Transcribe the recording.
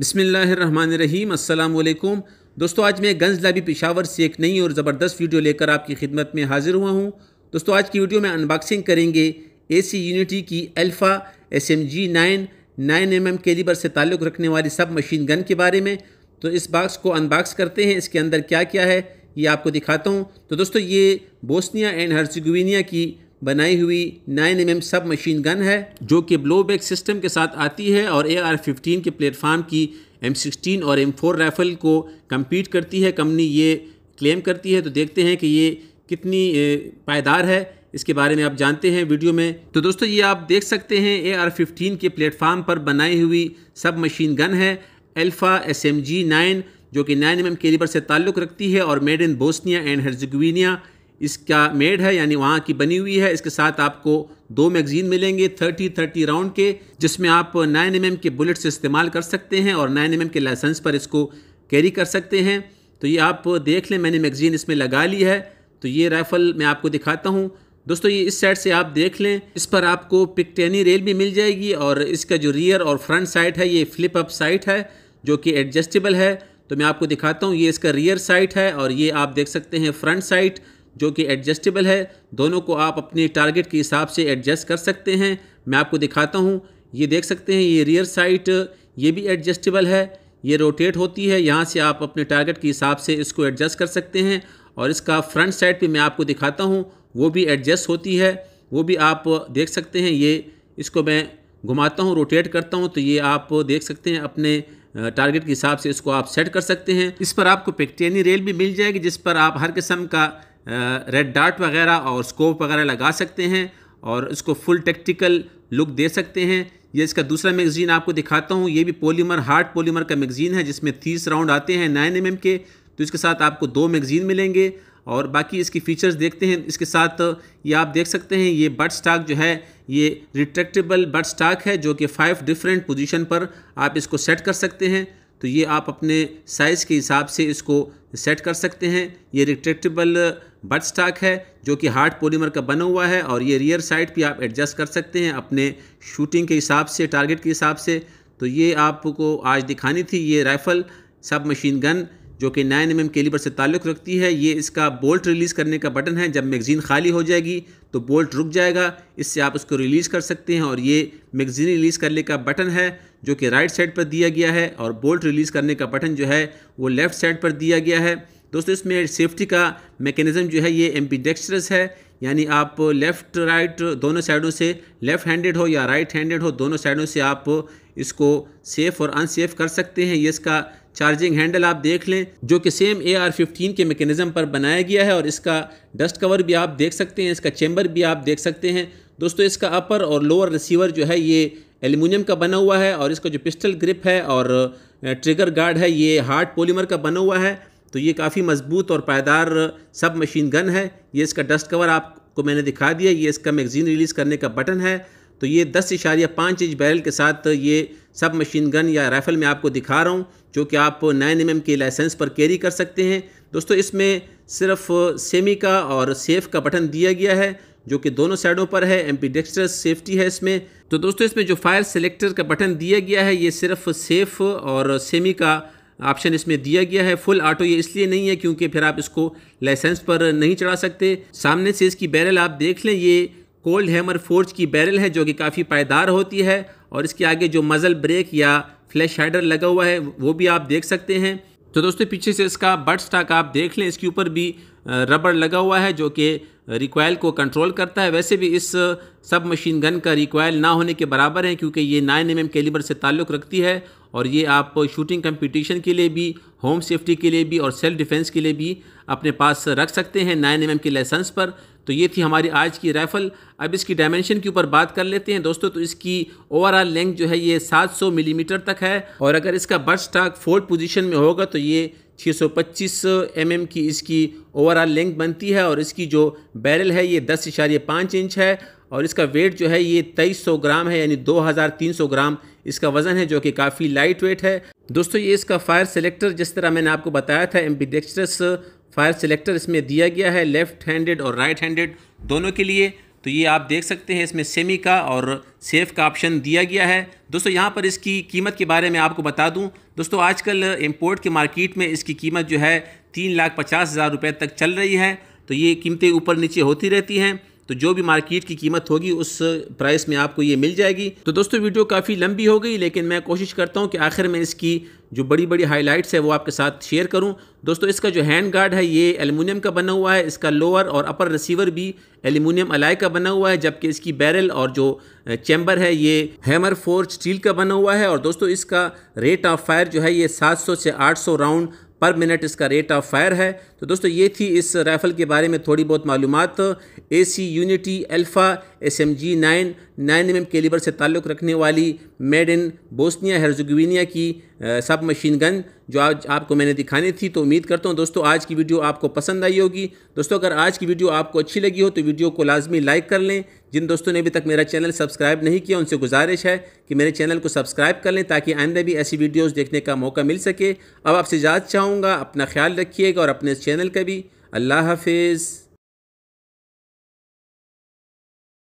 बसमीम अल्लाम दोस्तों आज मैं गंज लाबी पिशावर से एक नई और ज़बरदस्त वीडियो लेकर आपकी खिदमत में हाज़िर हुआ हूँ दोस्तों आज की वीडियो में अनबॉक्सिंग करेंगे ए सी यूनिटी की alpha S M G nine nine M M calibre से ताल्लुक़ रखने वाली सब मशीन गन के बारे में तो इस बॉक्स को अनबॉक्स करते हैं इसके अंदर क्या क्या है ये आपको दिखाता हूँ तो दोस्तों ये बोस्निया एंड हर्सिगोविनिया की बनाई हुई 9 M M sub machine gun है जो कि ब्लो बैक सिस्टम के साथ आती है और ए आर फिफ्टीन के प्लेटफार्म की एम सिक्सटीन और एम फोर राइफल को कम्पीट करती है कंपनी ये क्लेम करती है तो देखते हैं कि ये कितनी पायदार है इसके बारे में आप जानते हैं वीडियो में तो दोस्तों ये आप देख सकते हैं ए आर फिफ्टीन के प्लेटफार्म पर बनाई हुई सब मशीन गन है alpha S M G nine जो कि नाइन एम एम कैलिबर से ताल्लुक़ रखती है और made in Bosnia and Herzegovina इसका मेड है यानी वहाँ की बनी हुई है इसके साथ आपको दो मैगजीन मिलेंगे थर्टी थर्टी राउंड के जिसमें आप नाइन एम के बुलेट्स इस्तेमाल कर सकते हैं और नाइन एम के लाइसेंस पर इसको कैरी कर सकते हैं तो ये आप देख लें मैंने मैगजीन इसमें लगा ली है तो ये राइफ़ल मैं आपको दिखाता हूँ दोस्तों ये इस साइड से आप देख लें इस पर आपको पिकटेनी रेल भी मिल जाएगी और इसका जो रियर और फ्रंट साइड है ये फ्लिप अप साइड है जो कि एडजस्टेबल है तो मैं आपको दिखाता हूँ ये इसका रियर साइड है और ये आप देख सकते हैं फ्रंट साइड जो कि एडजस्टेबल है दोनों को आप अपने टारगेट के हिसाब से एडजस्ट कर सकते हैं मैं आपको दिखाता हूँ ये देख सकते हैं ये रियर साइट ये भी एडजस्टेबल है ये रोटेट होती है यहाँ से आप अपने टारगेट के हिसाब से इसको एडजस्ट कर सकते हैं और इसका फ्रंट साइड पे मैं आपको दिखाता हूँ वो भी एडजस्ट होती है वो भी आप देख सकते हैं ये इसको मैं घुमाता हूँ रोटेट करता हूँ तो ये आप देख सकते हैं अपने टारगेट के हिसाब से इसको आप सेट कर सकते हैं इस पर आपको पेक्टेनी रेल भी मिल जाएगी जिस पर आप हर किस्म का रेड डार्ट वगैरह और स्कोप वगैरह लगा सकते हैं और इसको फुल टेक्टिकल लुक दे सकते हैं ये इसका दूसरा मैगज़ीन आपको दिखाता हूँ ये भी पोलीमर हार्ड पोलीमर का मैगज़ीन है जिसमें तीस राउंड आते हैं नाइन एम mm के तो इसके साथ आपको दो मैगज़ीन मिलेंगे और बाकी इसकी फ़ीचर्स देखते हैं इसके साथ ये आप देख सकते हैं ये बट स्टाक जो है ये रिट्रेक्टेबल बट स्टाक है जो कि फ़ाइव डिफरेंट पोजीशन पर आप इसको सेट कर सकते हैं तो ये आप अपने साइज़ के हिसाब से इसको सेट कर सकते हैं ये रिट्रेक्टेबल बट स्टाक है जो कि हार्ड पॉलीमर का बना हुआ है और ये रियर साइड भी आप एडजस्ट कर सकते हैं अपने शूटिंग के हिसाब से टारगेट के हिसाब से तो ये आपको आज दिखानी थी ये राइफ़ल सब मशीन गन जो कि नाइन एम एम कैलिबर से ताल्लुक़ रखती है ये इसका बोल्ट रिलीज़ करने का बटन है जब मैगज़ीन खाली हो जाएगी तो बोल्ट रुक जाएगा इससे आप उसको रिलीज़ कर सकते हैं और ये मैगज़ीन रिलीज़ करने का बटन है जो कि राइट साइड पर दिया गया है और बोल्ट रिलीज़ करने का बटन जो है वो लेफ़्ट साइड पर दिया गया है दोस्तों इसमें सेफ्टी का मेकेनिज़म जो है ये एम है यानी आप लेफ़्ट राइट दोनों साइडों से लेफ़्ट हैंडेड हो या राइट हैंडेड हो दोनों साइडों से आप इसको सेफ़ और अनसेफ कर सकते हैं ये इसका चार्जिंग हैंडल आप देख लें जो कि सेम ए आर फिफ्टीन के मेकेनिज़म पर बनाया गया है और इसका डस्ट कवर भी आप देख सकते हैं इसका चैम्बर भी आप देख सकते हैं दोस्तों इसका अपर और लोअर रिसीवर जो है ये एल्यूमिनियम का बना हुआ है और इसका जो पिस्टल ग्रिप है और ट्रिगर गार्ड है ये हार्ड पोलीमर का बना हुआ है तो ये काफ़ी मजबूत और पायदार सब मशीन गन है ये इसका डस्ट कवर आपको मैंने दिखा दिया ये इसका मैगज़ीन रिलीज़ करने का बटन है तो ये दस इशारिया पाँच इंच बैरल के साथ ये सब मशीन गन या राइफ़ल मैं आपको दिखा रहा हूँ जो कि आप नाइन एम mm के लाइसेंस पर कैरी कर सकते हैं दोस्तों इसमें सिर्फ सेमी का और सेफ़ का बटन दिया गया है जो कि दोनों साइडों पर है एम सेफ्टी है इसमें तो दोस्तों इसमें जो फायर सेलेक्टर का बटन दिया गया है ये सिर्फ सेफ़ और सेमी का ऑप्शन इसमें दिया गया है फुल ऑटो ये इसलिए नहीं है क्योंकि फिर आप इसको लाइसेंस पर नहीं चढ़ा सकते सामने से इसकी बैरल आप देख लें ये कोल्ड हैमर फोर्ज की बैरल है जो कि काफ़ी पायदार होती है और इसके आगे जो मज़ल ब्रेक या फ्लैश हाइडर लगा हुआ है वो भी आप देख सकते हैं तो दोस्तों पीछे से इसका बट स्टाक आप देख लें इसके ऊपर भी रबड़ लगा हुआ है जो कि रिकॉयल को कंट्रोल करता है वैसे भी इस सब मशीन गन का रिकॉयल ना होने के बराबर है क्योंकि ये नाइन एम एम कैलिबर से ताल्लुक़ रखती है और ये आप शूटिंग कंपटीशन के लिए भी होम सेफ्टी के लिए भी और सेल्फ डिफेंस के लिए भी अपने पास रख सकते हैं नाइन एम के लाइसेंस पर तो ये थी हमारी आज की राइफ़ल अब इसकी डायमेंशन के ऊपर बात कर लेते हैं दोस्तों तो इसकी ओवरऑल लेंथ जो है ये 700 मिलीमीटर तक है और अगर इसका बर्स्ट स्टॉक फोल्ड पोजीशन में होगा तो ये 625 mm की इसकी ओवरऑल लेंथ बनती है और इसकी जो बैरल है ये दस इशारे पाँच इंच है और इसका वेट जो है ये 2300 ग्राम है यानी 2300 ग्राम इसका वज़न है जो कि काफ़ी लाइट वेट है दोस्तों ये इसका फायर सेलेक्टर जिस तरह मैंने आपको बताया था एम फायर सेलेक्टर इसमें दिया गया है लेफ़्ट हैंडेड और राइट हैंडेड दोनों के लिए तो ये आप देख सकते हैं इसमें सेमी का और सेफ का ऑप्शन दिया गया है दोस्तों यहाँ पर इसकी कीमत के बारे में आपको बता दूँ दोस्तों आजकल इम्पोर्ट के मार्केट में इसकी कीमत जो है तीन लाख पचास हज़ार रुपये तक चल रही है तो ये कीमतें ऊपर नीचे होती रहती हैं तो जो भी मार्केट की कीमत होगी उस प्राइस में आपको ये मिल जाएगी तो दोस्तों वीडियो काफ़ी लंबी हो गई लेकिन मैं कोशिश करता हूँ कि आखिर में इसकी जो बड़ी बड़ी हाईलाइट्स है वो आपके साथ शेयर करूं दोस्तों इसका जो हैंड गार्ड है ये एलुमिनियम का बना हुआ है इसका लोअर और अपर रिसीवर भी एलुमिनियम अलाय का बना हुआ है जबकि इसकी बैरल और जो चैम्बर है ये हैमर फोर स्टील का बना हुआ है और दोस्तों इसका रेट ऑफ फायर जो है ये सात से आठ राउंड पर मिनट इसका रेट ऑफ फायर है तो दोस्तों ये थी इस राइफ़ल के बारे में थोड़ी बहुत मालूम A C unity alpha S M G nine nine M M लिबर से ताल्लुक़ रखने वाली मेड इन बोस्निया हेर्जोगवीनिया की सब मशीन गन जो आज आपको मैंने दिखानी थी तो उम्मीद करता हूँ दोस्तों आज की वीडियो आपको पसंद आई होगी दोस्तों अगर आज की वीडियो आपको अच्छी लगी हो तो वीडियो को लाजमी लाइक कर लें जिन दोस्तों ने अभी तक मेरा चैनल सब्सक्राइब नहीं किया उनसे गुजारिश है कि मेरे चैनल को सब्सक्राइब कर लें ताकि आइंदा भी ऐसी वीडियोज़ देखने का मौका मिल सके अब आपसे याद चाहूँगा अपना ख्याल रखिएगा और अपने चैनल का भी अल्लाह हाफिज़